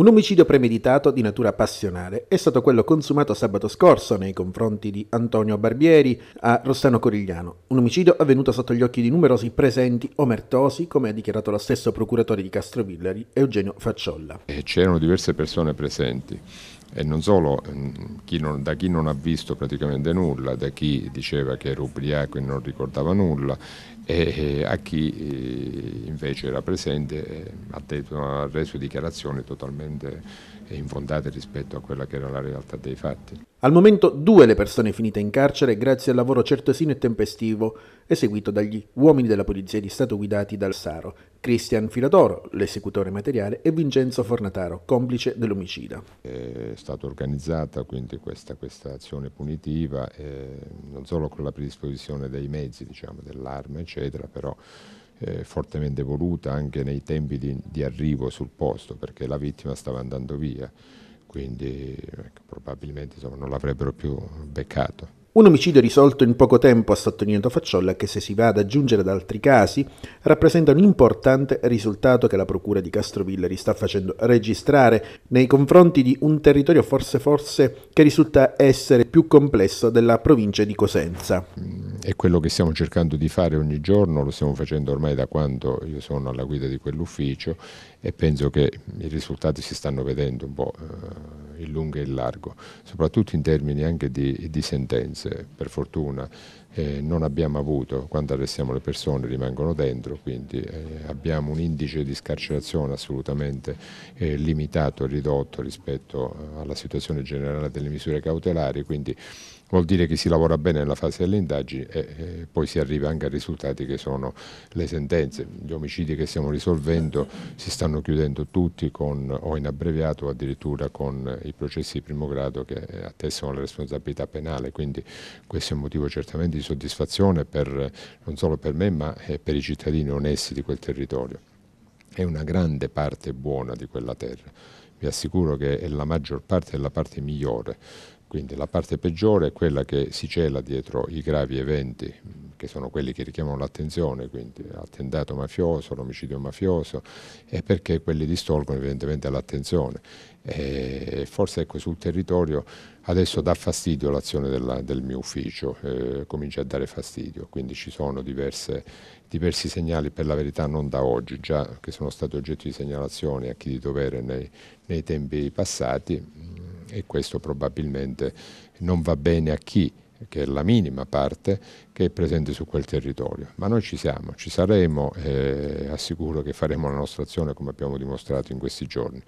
Un omicidio premeditato di natura passionale è stato quello consumato sabato scorso nei confronti di Antonio Barbieri a Rossano Corigliano. Un omicidio avvenuto sotto gli occhi di numerosi presenti omertosi, come ha dichiarato lo stesso procuratore di Castrovillari, Eugenio Facciolla. Eh, c'erano diverse persone presenti e non solo mm, chi non, da chi non ha visto praticamente nulla, da chi diceva che era ubriaco e non ricordava nulla e, e a chi eh, invece era presente eh, ha, detto, ha reso dichiarazioni totalmente infondate rispetto a quella che era la realtà dei fatti. Al momento due le persone finite in carcere grazie al lavoro certosino e tempestivo eseguito dagli uomini della Polizia di Stato guidati dal Saro, Cristian Filatoro, l'esecutore materiale, e Vincenzo Fornataro, complice dell'omicida. È stata organizzata quindi questa, questa azione punitiva, eh, non solo con la predisposizione dei mezzi, diciamo, dell'arma, eccetera, però eh, fortemente voluta anche nei tempi di, di arrivo sul posto, perché la vittima stava andando via quindi ecco, probabilmente insomma, non l'avrebbero più beccato. Un omicidio risolto in poco tempo, ha sottolineato Facciolla, che se si va ad aggiungere ad altri casi, rappresenta un importante risultato che la Procura di Castrovillari sta facendo registrare nei confronti di un territorio forse forse che risulta essere più complesso della provincia di Cosenza. Mm, è quello che stiamo cercando di fare ogni giorno, lo stiamo facendo ormai da quando io sono alla guida di quell'ufficio e penso che i risultati si stanno vedendo un po' eh, il lungo e il largo, soprattutto in termini anche di, di sentenze, per fortuna eh, non abbiamo avuto, quando arrestiamo le persone rimangono dentro, quindi eh, abbiamo un indice di scarcerazione assolutamente eh, limitato e ridotto rispetto eh, alla situazione generale delle misure cautelari, quindi vuol dire che si lavora bene nella fase delle indagini e, e poi si arriva anche ai risultati che sono le sentenze, gli omicidi che stiamo risolvendo si stanno chiudendo tutti con, o in abbreviato o addirittura con i processi di primo grado che attestano la responsabilità penale, quindi questo è un motivo certamente di soddisfazione per, non solo per me ma eh, per i cittadini onesti di quel territorio. È una grande parte buona di quella terra, vi assicuro che è la maggior parte, è la parte migliore, quindi la parte peggiore è quella che si cela dietro i gravi eventi che sono quelli che richiamano l'attenzione, quindi attentato mafioso, l'omicidio mafioso, e perché quelli distolgono evidentemente l'attenzione. forse ecco, sul territorio adesso dà fastidio l'azione del mio ufficio, eh, comincia a dare fastidio, quindi ci sono diverse, diversi segnali per la verità non da oggi, già che sono stati oggetto di segnalazioni a chi di dovere nei, nei tempi passati e questo probabilmente non va bene a chi che è la minima parte che è presente su quel territorio. Ma noi ci siamo, ci saremo e eh, assicuro che faremo la nostra azione come abbiamo dimostrato in questi giorni.